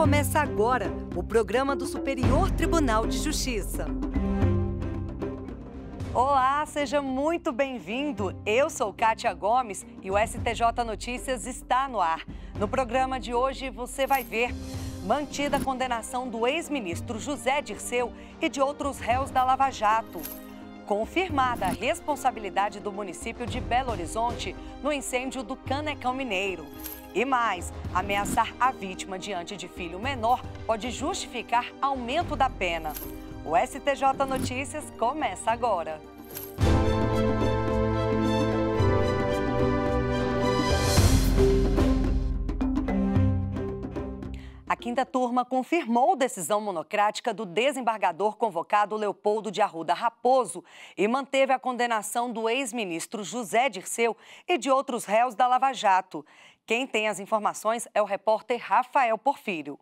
começa agora o programa do Superior Tribunal de Justiça. Olá, seja muito bem-vindo. Eu sou Kátia Gomes e o STJ Notícias está no ar. No programa de hoje você vai ver mantida a condenação do ex-ministro José Dirceu e de outros réus da Lava Jato confirmada a responsabilidade do município de Belo Horizonte no incêndio do Canecão Mineiro. E mais, ameaçar a vítima diante de filho menor pode justificar aumento da pena. O STJ Notícias começa agora. quinta turma confirmou decisão monocrática do desembargador convocado Leopoldo de Arruda Raposo e manteve a condenação do ex-ministro José Dirceu e de outros réus da Lava Jato. Quem tem as informações é o repórter Rafael Porfírio.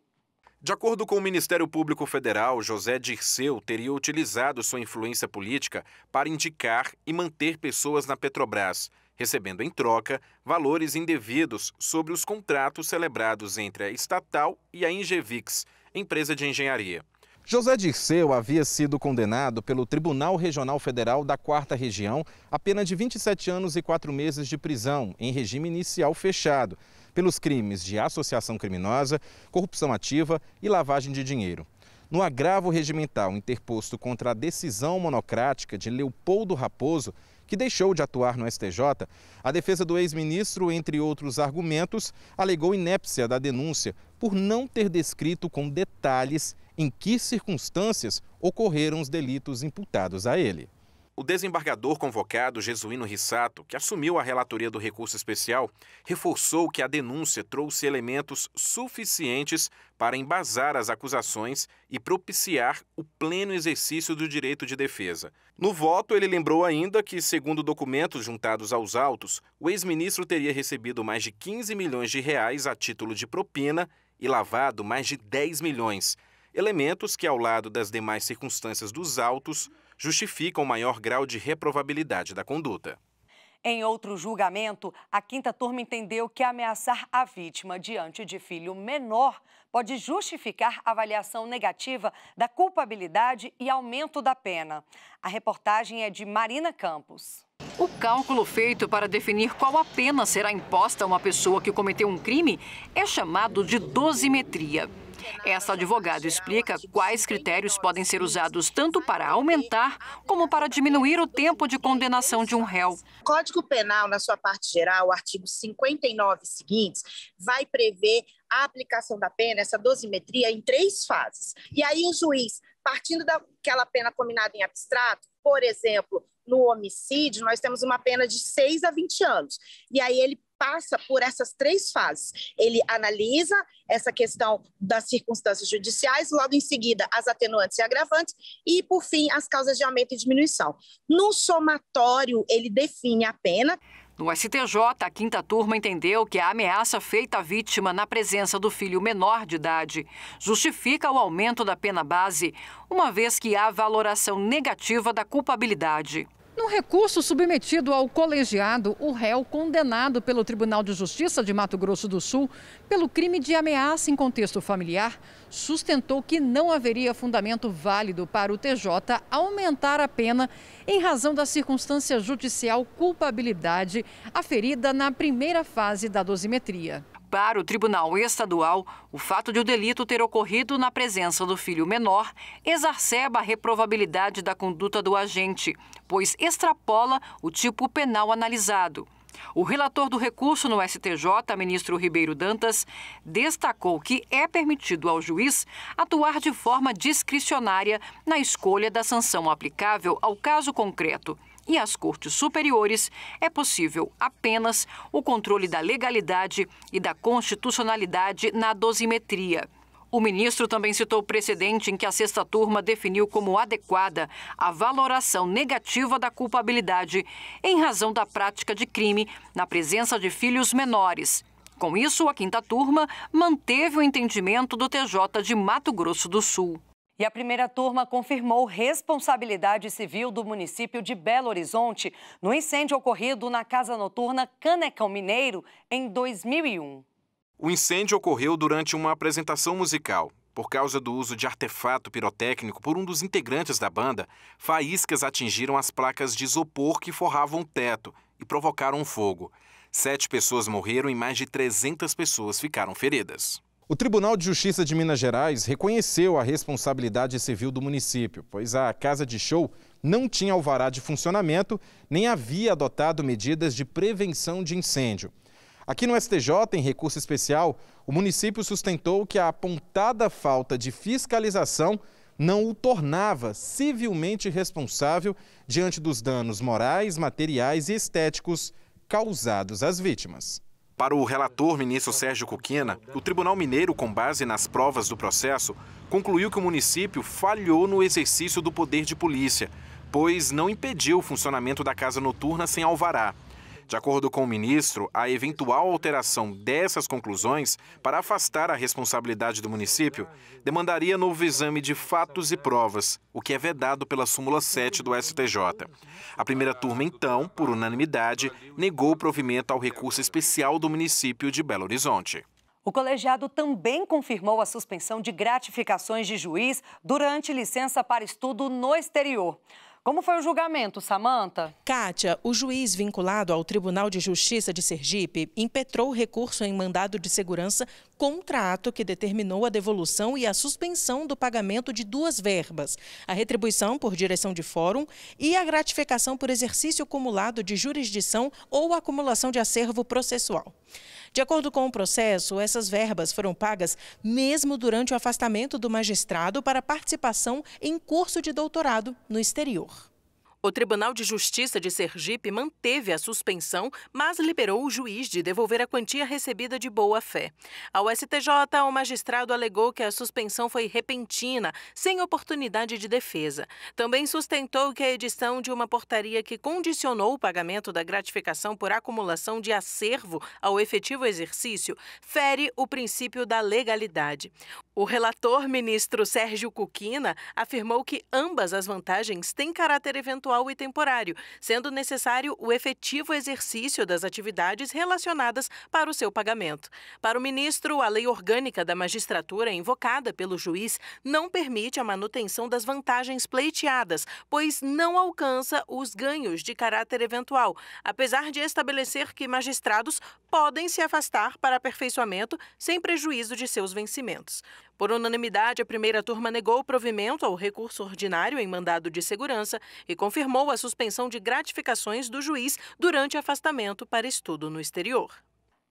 De acordo com o Ministério Público Federal, José Dirceu teria utilizado sua influência política para indicar e manter pessoas na Petrobras recebendo em troca valores indevidos sobre os contratos celebrados entre a estatal e a Ingevix, empresa de engenharia. José Dirceu havia sido condenado pelo Tribunal Regional Federal da Quarta Região a pena de 27 anos e 4 meses de prisão, em regime inicial fechado, pelos crimes de associação criminosa, corrupção ativa e lavagem de dinheiro. No agravo regimental interposto contra a decisão monocrática de Leopoldo Raposo, que deixou de atuar no STJ, a defesa do ex-ministro, entre outros argumentos, alegou inépcia da denúncia por não ter descrito com detalhes em que circunstâncias ocorreram os delitos imputados a ele. O desembargador convocado, Jesuíno Rissato, que assumiu a relatoria do recurso especial, reforçou que a denúncia trouxe elementos suficientes para embasar as acusações e propiciar o pleno exercício do direito de defesa. No voto, ele lembrou ainda que, segundo documentos juntados aos autos, o ex-ministro teria recebido mais de 15 milhões de reais a título de propina e lavado mais de 10 milhões, elementos que, ao lado das demais circunstâncias dos autos, justificam maior grau de reprovabilidade da conduta. Em outro julgamento, a quinta turma entendeu que ameaçar a vítima diante de filho menor pode justificar avaliação negativa da culpabilidade e aumento da pena. A reportagem é de Marina Campos. O cálculo feito para definir qual a pena será imposta a uma pessoa que cometeu um crime é chamado de dosimetria. Essa advogada explica quais critérios podem ser usados tanto para aumentar como para diminuir o tempo de condenação de um réu. O Código Penal, na sua parte geral, o artigo 59 seguintes, vai prever a aplicação da pena, essa dosimetria, em três fases. E aí o juiz, partindo daquela pena combinada em abstrato, por exemplo, no homicídio, nós temos uma pena de 6 a 20 anos. E aí ele passa por essas três fases. Ele analisa essa questão das circunstâncias judiciais, logo em seguida as atenuantes e agravantes e por fim as causas de aumento e diminuição. No somatório ele define a pena. No STJ, a quinta turma entendeu que a ameaça feita à vítima na presença do filho menor de idade justifica o aumento da pena base, uma vez que há valoração negativa da culpabilidade. No recurso submetido ao colegiado, o réu condenado pelo Tribunal de Justiça de Mato Grosso do Sul pelo crime de ameaça em contexto familiar sustentou que não haveria fundamento válido para o TJ aumentar a pena em razão da circunstância judicial culpabilidade aferida na primeira fase da dosimetria. Para o Tribunal Estadual, o fato de o delito ter ocorrido na presença do filho menor exacerba a reprovabilidade da conduta do agente, pois extrapola o tipo penal analisado. O relator do recurso no STJ, ministro Ribeiro Dantas, destacou que é permitido ao juiz atuar de forma discricionária na escolha da sanção aplicável ao caso concreto e às cortes superiores, é possível apenas o controle da legalidade e da constitucionalidade na dosimetria. O ministro também citou o precedente em que a sexta turma definiu como adequada a valoração negativa da culpabilidade em razão da prática de crime na presença de filhos menores. Com isso, a quinta turma manteve o entendimento do TJ de Mato Grosso do Sul. E a primeira turma confirmou responsabilidade civil do município de Belo Horizonte no incêndio ocorrido na casa noturna Canecão Mineiro em 2001. O incêndio ocorreu durante uma apresentação musical. Por causa do uso de artefato pirotécnico por um dos integrantes da banda, faíscas atingiram as placas de isopor que forravam o teto e provocaram fogo. Sete pessoas morreram e mais de 300 pessoas ficaram feridas. O Tribunal de Justiça de Minas Gerais reconheceu a responsabilidade civil do município, pois a casa de show não tinha alvará de funcionamento nem havia adotado medidas de prevenção de incêndio. Aqui no STJ, em recurso especial, o município sustentou que a apontada falta de fiscalização não o tornava civilmente responsável diante dos danos morais, materiais e estéticos causados às vítimas. Para o relator ministro Sérgio Coquina, o Tribunal Mineiro, com base nas provas do processo, concluiu que o município falhou no exercício do poder de polícia, pois não impediu o funcionamento da casa noturna sem alvará. De acordo com o ministro, a eventual alteração dessas conclusões para afastar a responsabilidade do município demandaria novo exame de fatos e provas, o que é vedado pela súmula 7 do STJ. A primeira turma, então, por unanimidade, negou o provimento ao recurso especial do município de Belo Horizonte. O colegiado também confirmou a suspensão de gratificações de juiz durante licença para estudo no exterior. Como foi o julgamento, Samanta? Kátia, o juiz vinculado ao Tribunal de Justiça de Sergipe impetrou recurso em mandado de segurança contrato que determinou a devolução e a suspensão do pagamento de duas verbas, a retribuição por direção de fórum e a gratificação por exercício acumulado de jurisdição ou acumulação de acervo processual. De acordo com o processo, essas verbas foram pagas mesmo durante o afastamento do magistrado para participação em curso de doutorado no exterior. O Tribunal de Justiça de Sergipe manteve a suspensão, mas liberou o juiz de devolver a quantia recebida de boa-fé. Ao STJ, o magistrado alegou que a suspensão foi repentina, sem oportunidade de defesa. Também sustentou que a edição de uma portaria que condicionou o pagamento da gratificação por acumulação de acervo ao efetivo exercício fere o princípio da legalidade. O relator, ministro Sérgio Cuquina, afirmou que ambas as vantagens têm caráter eventual eventual e temporário, sendo necessário o efetivo exercício das atividades relacionadas para o seu pagamento. Para o ministro, a lei orgânica da magistratura invocada pelo juiz não permite a manutenção das vantagens pleiteadas, pois não alcança os ganhos de caráter eventual, apesar de estabelecer que magistrados podem se afastar para aperfeiçoamento sem prejuízo de seus vencimentos. Por unanimidade, a primeira turma negou o provimento ao recurso ordinário em mandado de segurança e confirmou a suspensão de gratificações do juiz durante afastamento para estudo no exterior.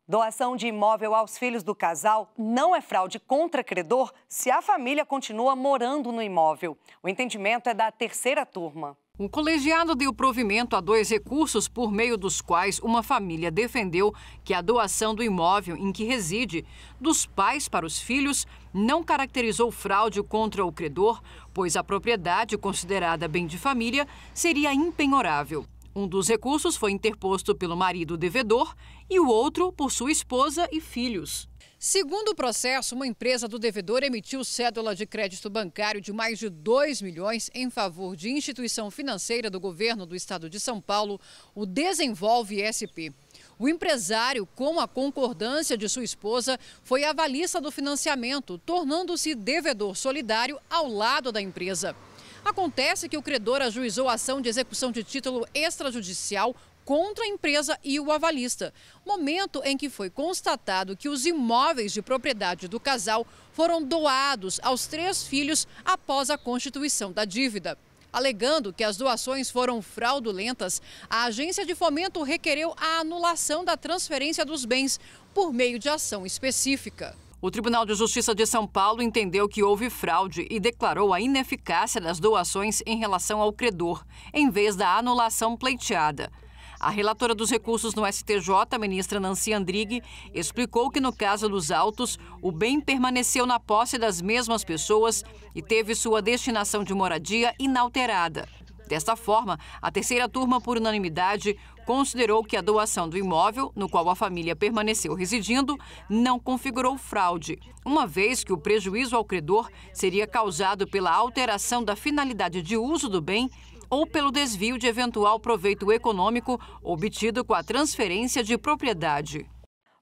Doação de imóvel aos filhos do casal não é fraude contra credor se a família continua morando no imóvel. O entendimento é da terceira turma. O colegiado deu provimento a dois recursos por meio dos quais uma família defendeu que a doação do imóvel em que reside dos pais para os filhos não caracterizou fraude contra o credor, pois a propriedade considerada bem de família seria impenhorável. Um dos recursos foi interposto pelo marido devedor e o outro por sua esposa e filhos. Segundo o processo, uma empresa do devedor emitiu cédula de crédito bancário de mais de 2 milhões em favor de instituição financeira do governo do estado de São Paulo, o Desenvolve SP. O empresário, com a concordância de sua esposa, foi avalista do financiamento, tornando-se devedor solidário ao lado da empresa. Acontece que o credor ajuizou a ação de execução de título extrajudicial contra a empresa e o avalista. Momento em que foi constatado que os imóveis de propriedade do casal foram doados aos três filhos após a constituição da dívida. Alegando que as doações foram fraudulentas, a agência de fomento requereu a anulação da transferência dos bens por meio de ação específica. O Tribunal de Justiça de São Paulo entendeu que houve fraude e declarou a ineficácia das doações em relação ao credor, em vez da anulação pleiteada. A relatora dos recursos no STJ, ministra Nancy Andrighi, explicou que no caso dos autos, o bem permaneceu na posse das mesmas pessoas e teve sua destinação de moradia inalterada. Desta forma, a terceira turma, por unanimidade, considerou que a doação do imóvel, no qual a família permaneceu residindo, não configurou fraude, uma vez que o prejuízo ao credor seria causado pela alteração da finalidade de uso do bem ou pelo desvio de eventual proveito econômico obtido com a transferência de propriedade.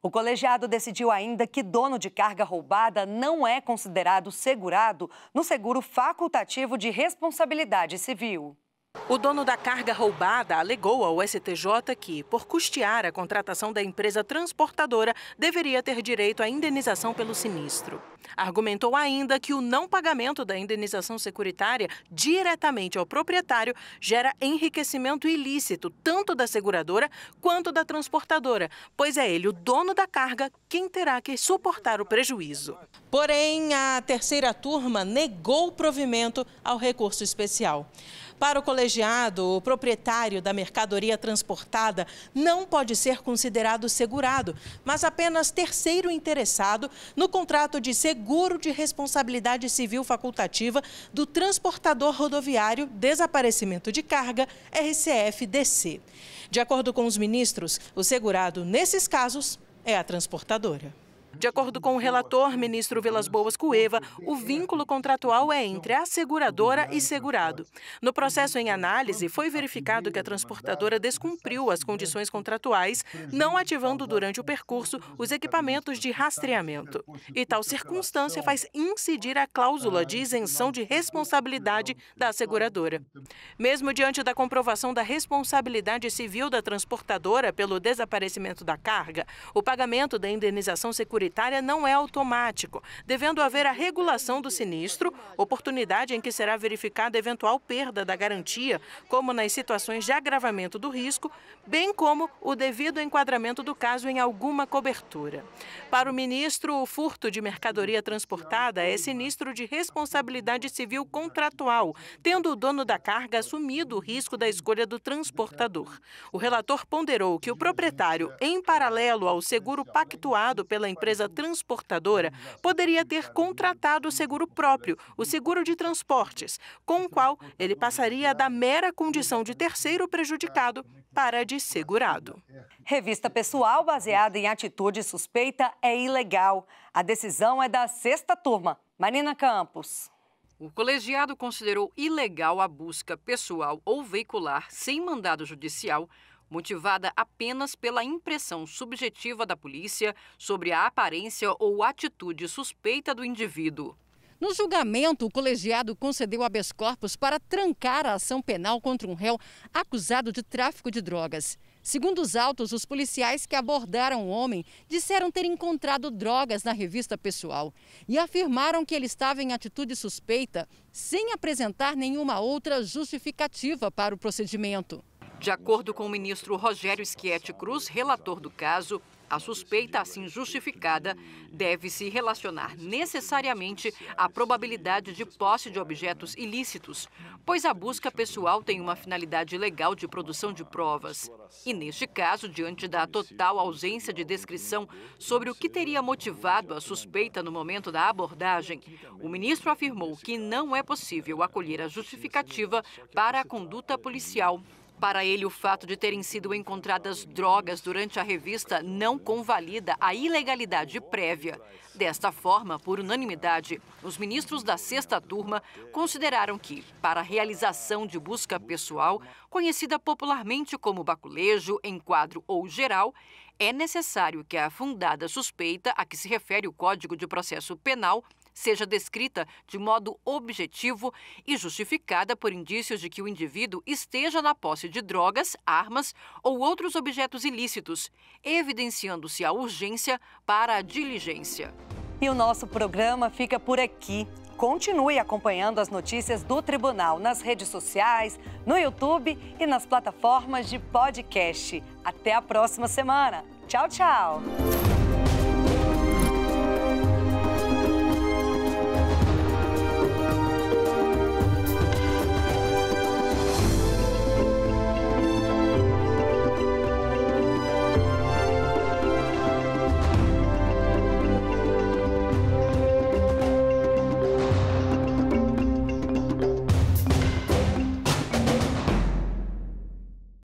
O colegiado decidiu ainda que dono de carga roubada não é considerado segurado no seguro facultativo de responsabilidade civil. O dono da carga roubada alegou ao STJ que, por custear a contratação da empresa transportadora, deveria ter direito à indenização pelo sinistro. Argumentou ainda que o não pagamento da indenização securitária diretamente ao proprietário gera enriquecimento ilícito tanto da seguradora quanto da transportadora, pois é ele, o dono da carga, quem terá que suportar o prejuízo. Porém, a terceira turma negou o provimento ao recurso especial. Para o colegiado, o proprietário da mercadoria transportada não pode ser considerado segurado, mas apenas terceiro interessado no contrato de seguro de responsabilidade civil facultativa do transportador rodoviário desaparecimento de carga RCF-DC. De acordo com os ministros, o segurado nesses casos é a transportadora. De acordo com o relator, ministro Vilas Boas Cueva, o vínculo contratual é entre a seguradora e segurado. No processo em análise, foi verificado que a transportadora descumpriu as condições contratuais, não ativando durante o percurso os equipamentos de rastreamento. E tal circunstância faz incidir a cláusula de isenção de responsabilidade da seguradora. Mesmo diante da comprovação da responsabilidade civil da transportadora pelo desaparecimento da carga, o pagamento da indenização securitária prioritária não é automático, devendo haver a regulação do sinistro, oportunidade em que será verificada eventual perda da garantia, como nas situações de agravamento do risco, bem como o devido enquadramento do caso em alguma cobertura. Para o ministro, o furto de mercadoria transportada é sinistro de responsabilidade civil contratual, tendo o dono da carga assumido o risco da escolha do transportador. O relator ponderou que o proprietário, em paralelo ao seguro pactuado pela empresa empresa transportadora poderia ter contratado o seguro próprio, o seguro de transportes, com o qual ele passaria da mera condição de terceiro prejudicado para de segurado. Revista pessoal baseada em atitude suspeita é ilegal. A decisão é da sexta turma. Marina Campos. O colegiado considerou ilegal a busca pessoal ou veicular sem mandado judicial motivada apenas pela impressão subjetiva da polícia sobre a aparência ou atitude suspeita do indivíduo. No julgamento, o colegiado concedeu habeas corpus para trancar a ação penal contra um réu acusado de tráfico de drogas. Segundo os autos, os policiais que abordaram o homem disseram ter encontrado drogas na revista pessoal e afirmaram que ele estava em atitude suspeita, sem apresentar nenhuma outra justificativa para o procedimento. De acordo com o ministro Rogério Schietti Cruz, relator do caso, a suspeita, assim justificada, deve se relacionar necessariamente à probabilidade de posse de objetos ilícitos, pois a busca pessoal tem uma finalidade legal de produção de provas. E neste caso, diante da total ausência de descrição sobre o que teria motivado a suspeita no momento da abordagem, o ministro afirmou que não é possível acolher a justificativa para a conduta policial para ele, o fato de terem sido encontradas drogas durante a revista não convalida a ilegalidade prévia. Desta forma, por unanimidade, os ministros da sexta turma consideraram que, para a realização de busca pessoal, conhecida popularmente como baculejo, enquadro ou geral, é necessário que a fundada suspeita, a que se refere o Código de Processo Penal, seja descrita de modo objetivo e justificada por indícios de que o indivíduo esteja na posse de drogas, armas ou outros objetos ilícitos, evidenciando-se a urgência para a diligência. E o nosso programa fica por aqui. Continue acompanhando as notícias do tribunal nas redes sociais, no YouTube e nas plataformas de podcast. Até a próxima semana. Tchau, tchau.